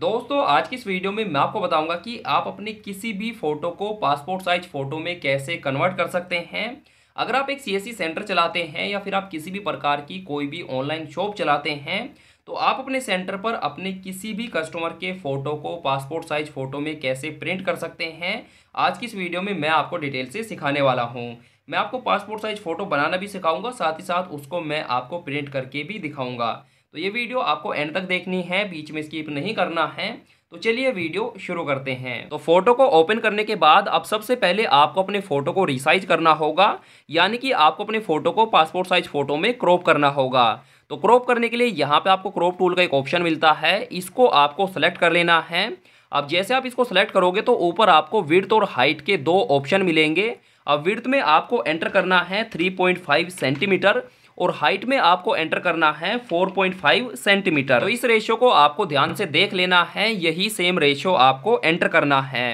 दोस्तों आज की इस वीडियो में मैं आपको बताऊंगा कि आप अपने किसी भी फ़ोटो को पासपोर्ट साइज फ़ोटो में कैसे कन्वर्ट कर सकते हैं अगर आप एक सी e सेंटर चलाते हैं या फिर आप किसी भी प्रकार की कोई भी ऑनलाइन शॉप चलाते हैं तो आप अपने सेंटर पर अपने किसी भी कस्टमर के फ़ोटो को पासपोर्ट साइज फ़ोटो में कैसे प्रिंट कर सकते हैं आज की इस वीडियो में मैं आपको डिटेल से सिखाने वाला हूँ मैं आपको पासपोर्ट साइज फ़ोटो बनाना भी सिखाऊंगा साथ ही साथ उसको मैं आपको प्रिंट करके भी दिखाऊंगा तो ये वीडियो आपको एंड तक देखनी है बीच में स्किप नहीं करना है तो चलिए वीडियो शुरू करते हैं तो फोटो को ओपन करने के बाद अब सबसे पहले आपको अपने फोटो को रिसाइज करना होगा यानी कि आपको अपने फोटो को पासपोर्ट साइज फोटो में क्रॉप करना होगा तो क्रॉप करने के लिए यहाँ पे आपको क्रॉप टूल का एक ऑप्शन मिलता है इसको आपको सेलेक्ट कर लेना है अब जैसे आप इसको सेलेक्ट करोगे तो ऊपर आपको विर्थ और हाइट के दो ऑप्शन मिलेंगे अब विर्थ में आपको एंटर करना है थ्री सेंटीमीटर और हाइट में आपको एंटर करना है 4.5 सेंटीमीटर तो इस रेशो को आपको ध्यान से देख लेना है यही सेम रेशो आपको एंटर करना है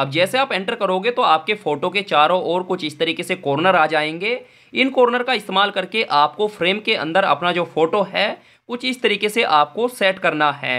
अब जैसे आप एंटर करोगे तो आपके फ़ोटो के चारों ओर कुछ इस तरीके से कॉर्नर आ जाएंगे इन कॉर्नर का इस्तेमाल करके आपको फ्रेम के अंदर अपना जो फ़ोटो है कुछ इस तरीके से आपको सेट करना है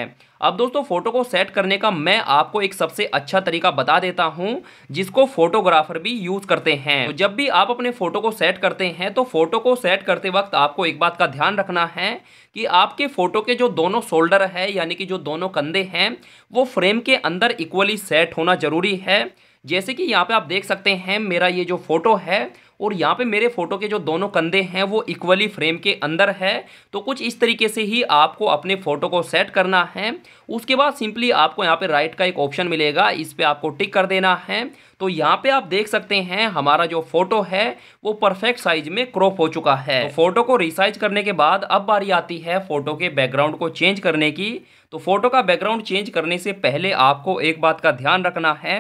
अब दोस्तों फ़ोटो को सेट करने का मैं आपको एक सबसे अच्छा तरीका बता देता हूँ जिसको फोटोग्राफर भी यूज़ करते हैं तो जब भी आप अपने फ़ोटो को सेट करते हैं तो फ़ोटो को सेट करते वक्त आपको एक बात का ध्यान रखना है कि आपके फ़ोटो के जो दोनों शोल्डर है यानी कि जो दोनों कंधे हैं वो फ्रेम के अंदर इक्वली सेट होना ज़रूरी है जैसे कि यहाँ पे आप देख सकते हैं मेरा ये जो फोटो है और यहाँ पे मेरे फोटो के जो दोनों कंधे हैं वो इक्वली फ्रेम के अंदर है तो कुछ इस तरीके से ही आपको अपने फोटो को सेट करना है उसके बाद सिंपली आपको यहाँ पे राइट का एक ऑप्शन मिलेगा इस पर आपको टिक कर देना है तो यहाँ पे आप देख सकते हैं हमारा जो फोटो है वो परफेक्ट साइज में क्रॉप हो चुका है तो फोटो को रिसाइज करने के बाद अब बारी आती है फोटो के बैकग्राउंड को चेंज करने की तो फोटो का बैकग्राउंड चेंज करने से पहले आपको एक बात का ध्यान रखना है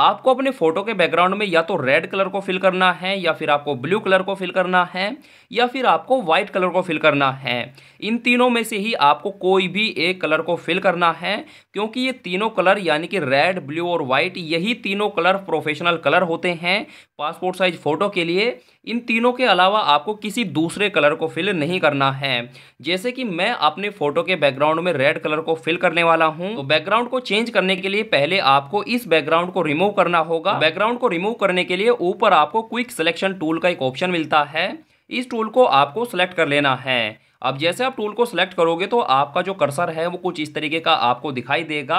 आपको अपने फोटो के बैकग्राउंड में या तो रेड कलर को फिल करना है या फिर आपको ब्लू कलर को फिल करना है या फिर आपको वाइट कलर को फिल करना है इन तीनों में से ही आपको कोई भी एक कलर को फिल करना है क्योंकि ये तीनों कलर यानी कि रेड ब्लू और वाइट यही तीनों कलर प्रोफेशनल कलर होते हैं पासपोर्ट साइज फ़ोटो के लिए इन तीनों के अलावा आपको किसी दूसरे कलर को फिल नहीं करना है जैसे कि मैं अपने फ़ोटो के बैकग्राउंड में रेड कलर को फिल करने वाला हूँ तो बैकग्राउंड को चेंज करने के लिए पहले आपको इस बैकग्राउंड को रिमूव रिमूव करना होगा बैकग्राउंड हाँ। को रिमूव करने के लिए ऊपर आपको क्विक सिलेक्शन टूल का एक ऑप्शन मिलता है इस टूल को आपको सेलेक्ट कर लेना है अब जैसे आप टूल को सिलेक्ट करोगे तो आपका जो कर्सर है वो कुछ इस तरीके का आपको दिखाई देगा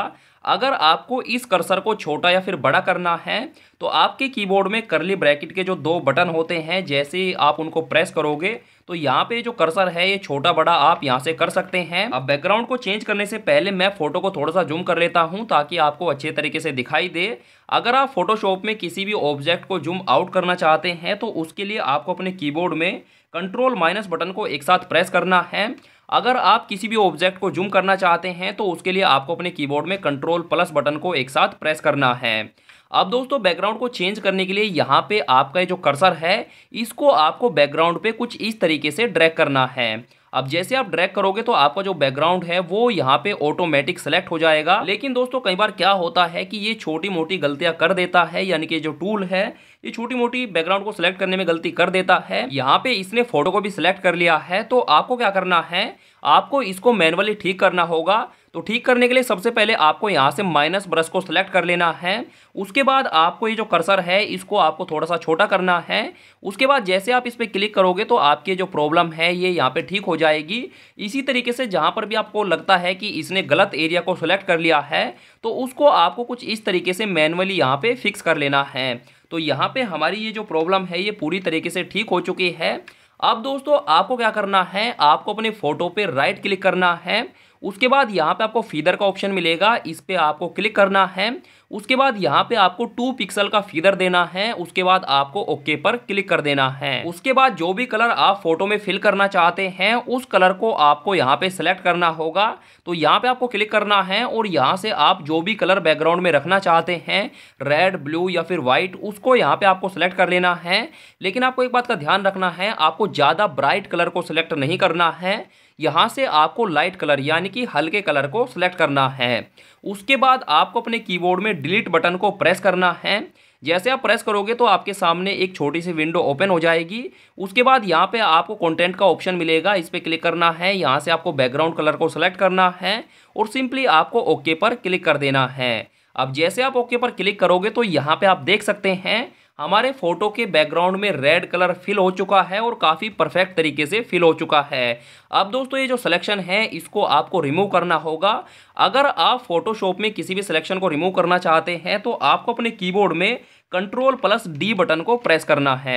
अगर आपको इस कर्सर को छोटा या फिर बड़ा करना है तो आपके कीबोर्ड में करली ब्रैकेट के जो दो बटन होते हैं जैसे ही आप उनको प्रेस करोगे तो यहाँ पे जो कर्सर है ये छोटा बड़ा आप यहाँ से कर सकते हैं अब बैकग्राउंड को चेंज करने से पहले मैं फोटो को थोड़ा सा जूम कर लेता हूँ ताकि आपको अच्छे तरीके से दिखाई दे अगर आप फोटोशॉप में किसी भी ऑब्जेक्ट को जूम आउट करना चाहते हैं तो उसके लिए आपको अपने कीबोर्ड में कंट्रोल माइनस बटन को एक साथ प्रेस करना है अगर आप किसी भी ऑब्जेक्ट को जूम करना चाहते हैं तो उसके लिए आपको अपने कीबोर्ड में कंट्रोल प्लस बटन को एक साथ प्रेस करना है अब दोस्तों बैकग्राउंड को चेंज करने के लिए यहाँ पे आपका जो कर्सर है इसको आपको बैकग्राउंड पे कुछ इस तरीके से ड्रैग करना है अब जैसे आप ड्रैग करोगे तो आपका जो बैकग्राउंड है वो यहाँ पे ऑटोमेटिक सेलेक्ट हो जाएगा लेकिन दोस्तों कई बार क्या होता है कि ये छोटी मोटी गलतियाँ कर देता है यानी कि जो टूल है ये छोटी मोटी बैकग्राउंड को सिलेक्ट करने में गलती कर देता है यहाँ पे इसने फोटो को भी सिलेक्ट कर लिया है तो आपको क्या करना है आपको इसको मैनुअली ठीक करना होगा तो ठीक करने के लिए सबसे पहले आपको यहाँ से माइनस ब्रश को सिलेक्ट कर लेना है उसके बाद आपको ये जो कर्सर है इसको आपको थोड़ा सा छोटा करना है उसके बाद जैसे आप इस पर क्लिक करोगे तो आपकी जो प्रॉब्लम है ये यहाँ पे ठीक हो जाएगी इसी तरीके से जहाँ पर भी आपको लगता है कि इसने गलत एरिया को सिलेक्ट कर लिया है तो उसको आपको कुछ इस तरीके से मैनुअली यहाँ पर फिक्स कर लेना है तो यहाँ पे हमारी ये जो प्रॉब्लम है ये पूरी तरीके से ठीक हो चुकी है अब दोस्तों आपको क्या करना है आपको अपने फ़ोटो पे राइट क्लिक करना है उसके बाद यहाँ पे आपको फीदर का ऑप्शन मिलेगा इस पर आपको क्लिक करना है उसके बाद यहाँ पे आपको टू पिक्सल का फीदर देना है उसके बाद आपको ओके पर क्लिक कर देना है उसके बाद जो भी कलर आप फोटो में फिल करना चाहते हैं उस कलर को आपको यहाँ पे सेलेक्ट करना होगा तो यहाँ पे आपको क्लिक करना है और यहाँ से आप जो भी कलर बैकग्राउंड में रखना चाहते हैं रेड ब्लू या फिर व्हाइट उसको यहाँ पे आपको सेलेक्ट कर लेना है लेकिन आपको एक बात का ध्यान रखना है आपको ज़्यादा ब्राइट कलर को सिलेक्ट नहीं करना है यहाँ से आपको लाइट कलर यानी कि हल्के कलर को सिलेक्ट करना है उसके बाद आपको अपने कीबोर्ड में डिलीट बटन को प्रेस करना है जैसे आप प्रेस करोगे तो आपके सामने एक छोटी सी विंडो ओपन हो जाएगी उसके बाद यहाँ पे आपको कंटेंट का ऑप्शन मिलेगा इस पर क्लिक करना है यहाँ से आपको बैकग्राउंड कलर को सिलेक्ट करना है और सिंपली आपको ओके पर क्लिक कर देना है अब जैसे आप ओके पर क्लिक करोगे तो यहाँ पे आप देख सकते हैं हमारे फोटो के बैकग्राउंड में रेड कलर फिल हो चुका है और काफ़ी परफेक्ट तरीके से फिल हो चुका है अब दोस्तों ये जो सिलेक्शन है इसको आपको रिमूव करना होगा अगर आप फोटोशॉप में किसी भी सिलेक्शन को रिमूव करना चाहते हैं तो आपको अपने कीबोर्ड में कंट्रोल प्लस डी बटन को प्रेस करना है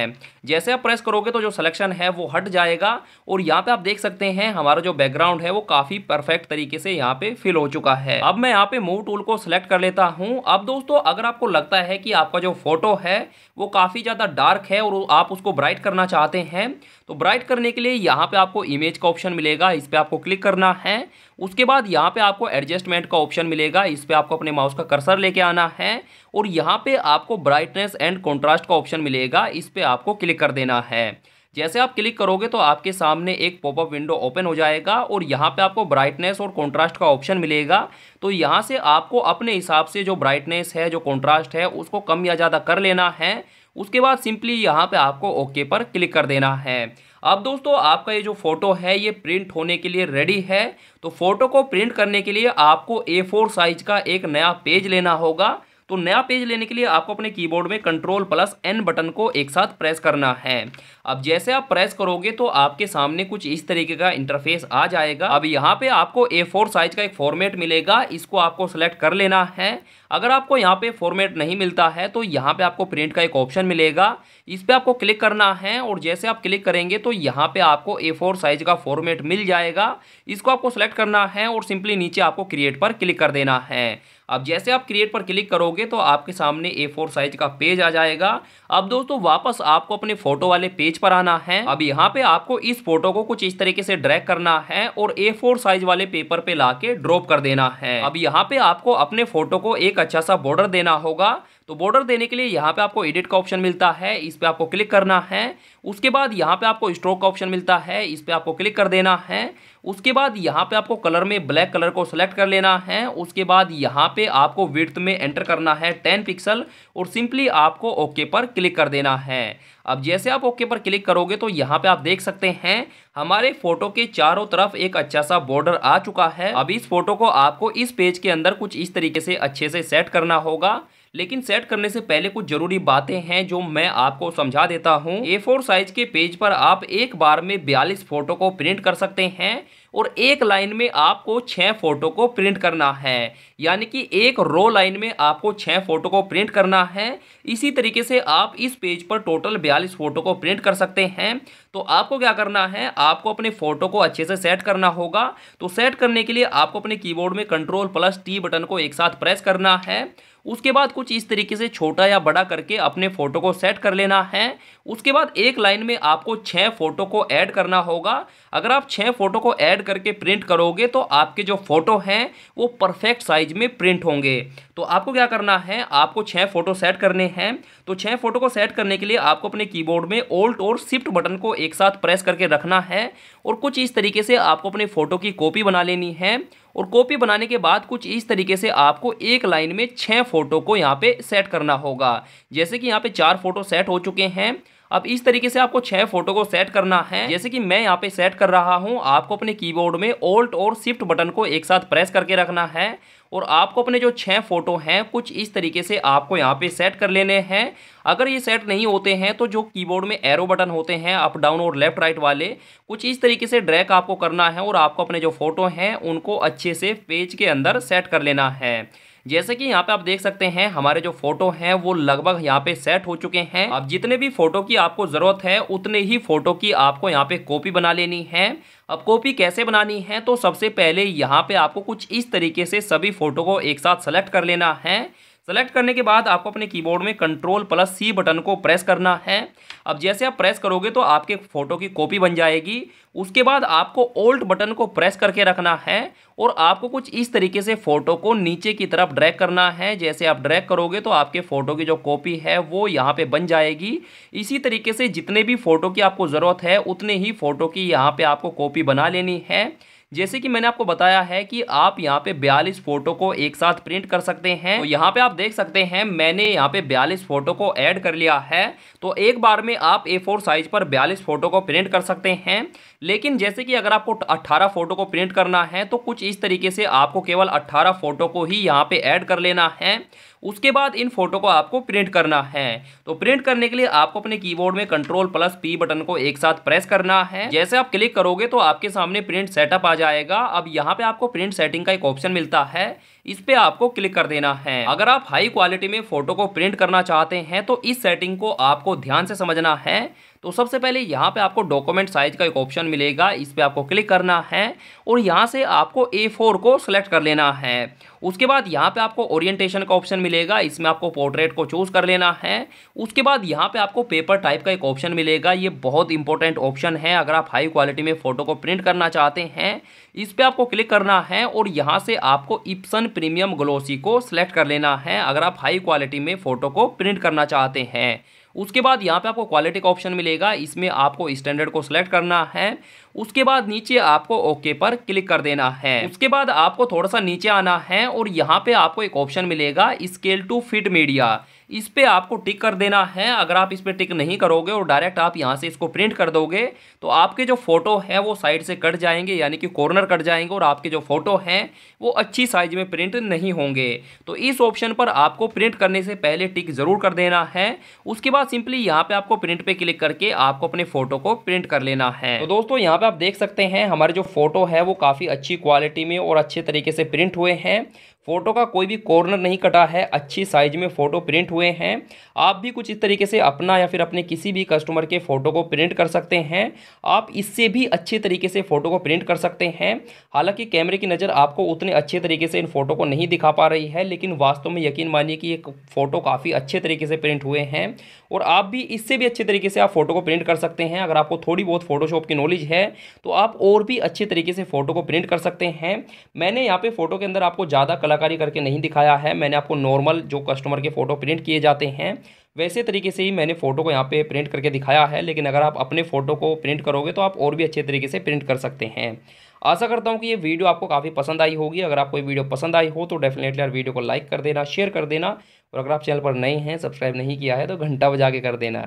जैसे आप प्रेस करोगे तो जो सिलेक्शन है वो हट जाएगा और यहाँ पे आप देख सकते हैं हमारा जो बैकग्राउंड है वो काफ़ी परफेक्ट तरीके से यहाँ पे फिल हो चुका है अब मैं यहाँ पे मूव टूल को सिलेक्ट कर लेता हूँ अब दोस्तों अगर आपको लगता है कि आपका जो फोटो है वो काफ़ी ज़्यादा डार्क है और आप उसको ब्राइट करना चाहते हैं तो ब्राइट करने के लिए यहाँ पर आपको इमेज का ऑप्शन मिलेगा इस पर आपको क्लिक करना है उसके बाद यहाँ पे आपको एडजस्टमेंट का ऑप्शन मिलेगा इस पर आपको अपने माउस का कर्सर लेके आना है और यहाँ पे आपको ब्राइटनेस एंड कॉन्ट्रास्ट का ऑप्शन मिलेगा इस पर आपको क्लिक कर देना है जैसे आप क्लिक करोगे तो आपके सामने एक पॉपअप विंडो ओपन हो जाएगा और यहाँ पे आपको ब्राइटनेस और कॉन्ट्रास्ट का ऑप्शन मिलेगा तो यहाँ से आपको अपने हिसाब से जो ब्राइटनेस है जो कॉन्ट्रास्ट है उसको कम या ज़्यादा कर लेना है उसके बाद सिंपली यहाँ पे आपको ओके पर क्लिक कर देना है अब दोस्तों आपका ये जो फ़ोटो है ये प्रिंट होने के लिए रेडी है तो फ़ोटो को प्रिंट करने के लिए आपको ए फोर साइज का एक नया पेज लेना होगा तो नया पेज लेने के लिए आपको अपने कीबोर्ड में कंट्रोल प्लस एन बटन को एक साथ प्रेस करना है अब जैसे आप प्रेस करोगे तो आपके सामने कुछ इस तरीके का इंटरफेस आ जाएगा अब यहाँ पे आपको ए फोर साइज का एक फॉर्मेट मिलेगा इसको आपको सेलेक्ट कर लेना है अगर आपको यहाँ पे फॉर्मेट नहीं मिलता है तो यहाँ पे आपको प्रिंट का एक ऑप्शन मिलेगा इस पर आपको क्लिक करना है और जैसे आप क्लिक करेंगे तो यहाँ पे आपको ए फोर साइज का फॉर्मेट मिल जाएगा इसको आपको सेलेक्ट करना है और सिंपली नीचे आपको क्रिएट पर क्लिक कर देना है अब जैसे आप क्रिएट पर क्लिक करोगे तो आपके सामने ए फोर साइज का पेज आ जाएगा अब दोस्तों वापस आपको अपने फोटो वाले पेज पर आना है अब यहाँ पे आपको इस फोटो को कुछ इस तरीके से ड्रैग करना है और ए फोर साइज वाले पेपर पे लाके ड्रॉप कर देना है अब यहाँ पे आपको अपने फोटो को एक एक अच्छा सा बॉर्डर देना होगा तो बॉर्डर देने के लिए यहाँ पे आपको एडिट का ऑप्शन मिलता है इस पर आपको क्लिक करना है उसके बाद यहाँ पे आपको स्ट्रोक का ऑप्शन मिलता है इस पर आपको क्लिक कर देना है उसके बाद यहाँ पे आपको कलर में ब्लैक कलर को सेलेक्ट कर लेना है उसके बाद यहाँ पे आपको विर्थ में एंटर करना है टेन पिक्सल और सिंपली आपको ओके पर क्लिक कर देना है अब जैसे आप ओके पर क्लिक करोगे तो यहाँ पे आप देख सकते हैं हमारे फोटो के चारों तरफ एक अच्छा सा बॉर्डर आ चुका है अब इस फोटो को आपको इस पेज के अंदर कुछ इस तरीके से अच्छे से सेट करना होगा लेकिन सेट करने से पहले कुछ जरूरी बातें हैं जो मैं आपको समझा देता हूँ ए साइज के पेज पर आप एक बार में बयालीस फोटो को प्रिंट कर सकते हैं और एक लाइन में आपको छः फोटो को प्रिंट करना है यानी कि एक रो लाइन में आपको छः फोटो को प्रिंट करना है इसी तरीके से आप इस पेज पर टोटल बयालीस फोटो को प्रिंट कर सकते हैं तो आपको क्या करना है आपको अपने फ़ोटो को अच्छे से सेट करना होगा तो सेट करने के लिए आपको अपने कीबोर्ड में कंट्रोल प्लस टी बटन को एक साथ प्रेस करना है उसके बाद कुछ इस तरीके से छोटा या बड़ा करके अपने फ़ोटो को सेट कर लेना है उसके बाद एक लाइन में आपको छः फ़ोटो को ऐड करना होगा अगर आप छः फ़ोटो को ऐड करके प्रिंट करोगे तो आपके जो फ़ोटो हैं वो परफेक्ट साइज में प्रिंट होंगे तो आपको क्या करना है आपको छः फ़ोटो सेट करने हैं तो छः फ़ोटो को सेट करने के लिए आपको अपने कीबोर्ड में ओल्ट और शिफ्ट बटन को एक साथ प्रेस करके रखना है और कुछ इस तरीके से आपको अपने फ़ोटो की कॉपी बना लेनी है और कॉपी बनाने के बाद कुछ इस तरीके से आपको एक लाइन में छः फोटो को यहाँ पे सेट करना होगा जैसे कि यहाँ पे चार फोटो सेट हो चुके हैं अब इस तरीके से आपको छः फोटो को सेट करना है जैसे कि मैं यहाँ पे सेट कर रहा हूँ आपको अपने कीबोर्ड में ओल्ट और शिफ्ट बटन को एक साथ प्रेस करके रखना है और आपको अपने जो छः फ़ोटो हैं कुछ इस तरीके से आपको यहाँ पे सेट कर लेने हैं अगर ये सेट नहीं होते हैं तो जो कीबोर्ड में एरो बटन होते हैं अप डाउन और लेफ्ट राइट वाले कुछ इस तरीके से ड्रैक आपको करना है और आपको अपने जो फ़ोटो हैं उनको अच्छे से पेज के अंदर सेट कर लेना है जैसे कि यहाँ पे आप देख सकते हैं हमारे जो फोटो हैं वो लगभग यहाँ पे सेट हो चुके हैं अब जितने भी फोटो की आपको ज़रूरत है उतने ही फोटो की आपको यहाँ पे कॉपी बना लेनी है अब कॉपी कैसे बनानी है तो सबसे पहले यहाँ पे आपको कुछ इस तरीके से सभी फोटो को एक साथ सेलेक्ट कर लेना है सेलेक्ट करने के बाद आपको अपने कीबोर्ड में कंट्रोल प्लस सी बटन को प्रेस करना है अब जैसे आप प्रेस करोगे तो आपके फ़ोटो की कॉपी बन जाएगी उसके बाद आपको ओल्ट बटन को प्रेस करके रखना है और आपको कुछ इस तरीके से फ़ोटो को नीचे की तरफ ड्रैग करना है जैसे आप ड्रैग करोगे तो आपके फ़ोटो की जो कॉपी है वो यहाँ पे बन जाएगी इसी तरीके से जितने भी फ़ोटो की आपको ज़रूरत है उतने ही फ़ोटो की यहाँ पे आपको कॉपी बना लेनी है जैसे कि मैंने आपको बताया है कि आप यहाँ पे 42 फोटो को एक साथ प्रिंट कर सकते हैं तो यहाँ पे आप देख सकते हैं मैंने यहाँ पे 42 फोटो को ऐड कर लिया है तो एक बार में आप ए साइज पर बयालीस फोटो को प्रिंट कर सकते हैं लेकिन जैसे कि अगर आपको 18 फोटो को प्रिंट करना है तो कुछ इस तरीके से आपको केवल 18 फोटो को ही यहाँ पे ऐड कर लेना है उसके बाद इन फोटो को आपको प्रिंट करना है तो प्रिंट करने के लिए आपको अपने कीबोर्ड में कंट्रोल प्लस पी बटन को एक साथ प्रेस करना है जैसे आप क्लिक करोगे तो आपके सामने प्रिंट सेटअप आ जाएगा अब यहाँ पे आपको प्रिंट सेटिंग का एक ऑप्शन मिलता है इस पे आपको क्लिक कर देना है अगर आप हाई क्वालिटी में फोटो को प्रिंट करना चाहते हैं तो इस सेटिंग को आपको ध्यान से समझना है तो सबसे पहले यहाँ पे आपको डॉक्यूमेंट साइज का एक ऑप्शन मिलेगा इस पर आपको क्लिक करना है और यहाँ से आपको ए फोर को सिलेक्ट कर लेना है उसके बाद यहाँ पे आपको ओरिएंटेशन का ऑप्शन मिलेगा इसमें आपको पोर्ट्रेट को चूज़ कर लेना है उसके बाद यहाँ पे आपको पेपर टाइप का एक ऑप्शन मिलेगा ये बहुत इंपॉर्टेंट ऑप्शन है अगर आप हाई क्वालिटी में फ़ोटो को प्रिंट करना चाहते हैं इस पर आपको क्लिक करना है और यहाँ से आपको इप्सन प्रीमियम ग्लोसी को सिलेक्ट कर लेना है अगर आप हाई क्वालिटी में फ़ोटो को प्रिंट करना चाहते हैं उसके बाद यहाँ पे आपको क्वालिटी का ऑप्शन मिलेगा इसमें आपको स्टैंडर्ड को सिलेक्ट करना है उसके बाद नीचे आपको ओके पर क्लिक कर देना है उसके बाद आपको थोड़ा सा नीचे आना है और यहाँ पे आपको एक ऑप्शन मिलेगा स्केल टू फिट मीडिया इस पर आपको टिक कर देना है अगर आप इस पर टिक नहीं करोगे और डायरेक्ट आप यहाँ से इसको प्रिंट कर दोगे तो आपके जो फ़ोटो है वो साइड से कट जाएंगे यानी कि कॉर्नर कट जाएंगे और आपके जो फ़ोटो हैं वो अच्छी साइज में प्रिंट नहीं होंगे तो इस ऑप्शन पर आपको प्रिंट करने से पहले टिक ज़रूर कर देना है उसके बाद सिंपली यहाँ पर आपको प्रिंट पर क्लिक करके आपको अपने फ़ोटो को प्रिंट कर लेना है तो दोस्तों यहाँ पर आप देख सकते हैं हमारे जो फ़ोटो है वो काफ़ी अच्छी क्वालिटी में और अच्छे तरीके से प्रिंट हुए हैं फ़ोटो का कोई भी कॉर्नर नहीं कटा है अच्छी साइज में फ़ोटो प्रिंट हुए हैं आप भी कुछ इस तरीके से अपना या फिर अपने किसी भी कस्टमर के फ़ोटो को प्रिंट कर सकते हैं आप इससे भी अच्छे तरीके से फ़ोटो को प्रिंट कर सकते हैं हालांकि कैमरे की नज़र आपको उतने अच्छे तरीके से इन फ़ोटो को नहीं दिखा पा रही है लेकिन वास्तव में यकीन मानिए कि ये फ़ोटो काफ़ी अच्छे तरीके से प्रिंट हुए हैं और आप भी इससे भी अच्छे तरीके से आप फ़ोटो को प्रिंट कर सकते हैं अगर आपको थोड़ी बहुत फ़ोटोशॉप की नॉलेज है तो आप और भी अच्छे तरीके से फ़ोटो को प्रिंट कर सकते हैं मैंने यहाँ पर फ़ोटो के अंदर आपको ज़्यादा कलर कलाकारी करके नहीं दिखाया है मैंने आपको नॉर्मल जो कस्टमर के फ़ोटो प्रिंट किए जाते हैं वैसे तरीके से ही मैंने फ़ोटो को यहाँ पे प्रिंट करके दिखाया है लेकिन अगर आप अपने फ़ोटो को प्रिंट करोगे तो आप और भी अच्छे तरीके से प्रिंट कर सकते हैं आशा करता हूँ कि ये वीडियो आपको काफ़ी पसंद आई होगी अगर आपको ये वीडियो पसंद आई हो तो डेफिनेटली यार वीडियो को लाइक कर देना शेयर कर देना और अगर आप चैनल पर नए हैं सब्सक्राइब नहीं किया है तो घंटा बजा के कर देना